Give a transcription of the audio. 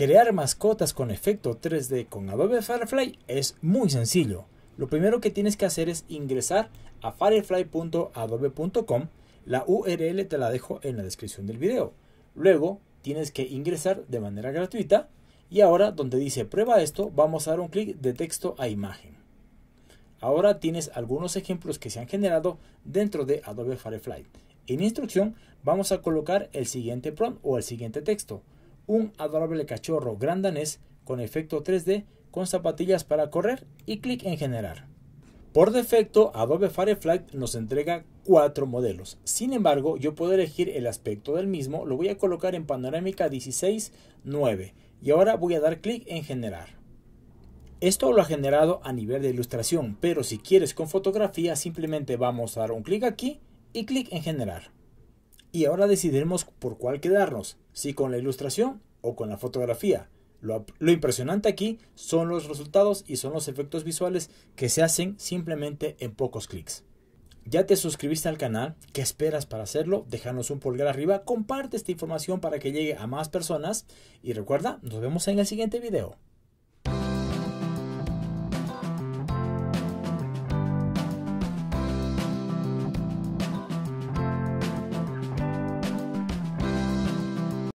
Crear mascotas con efecto 3D con Adobe Firefly es muy sencillo. Lo primero que tienes que hacer es ingresar a firefly.adobe.com. La URL te la dejo en la descripción del video. Luego tienes que ingresar de manera gratuita y ahora donde dice prueba esto vamos a dar un clic de texto a imagen. Ahora tienes algunos ejemplos que se han generado dentro de Adobe Firefly. En instrucción vamos a colocar el siguiente prompt o el siguiente texto un adorable cachorro grandanés con efecto 3D con zapatillas para correr y clic en generar. Por defecto, Adobe Firefly nos entrega cuatro modelos. Sin embargo, yo puedo elegir el aspecto del mismo, lo voy a colocar en panorámica 16:9 y ahora voy a dar clic en generar. Esto lo ha generado a nivel de ilustración, pero si quieres con fotografía simplemente vamos a dar un clic aquí y clic en generar. Y ahora decidiremos por cuál quedarnos, si con la ilustración o con la fotografía. Lo, impresionante aquí son los resultados y son los efectos visuales que se hacen simplemente en pocos clics. ¿Ya te suscribiste al canal? ¿Qué esperas para hacerlo? Déjanos un pulgar arriba, comparte esta información para que llegue a más personas y recuerda, nos vemos en el siguiente video.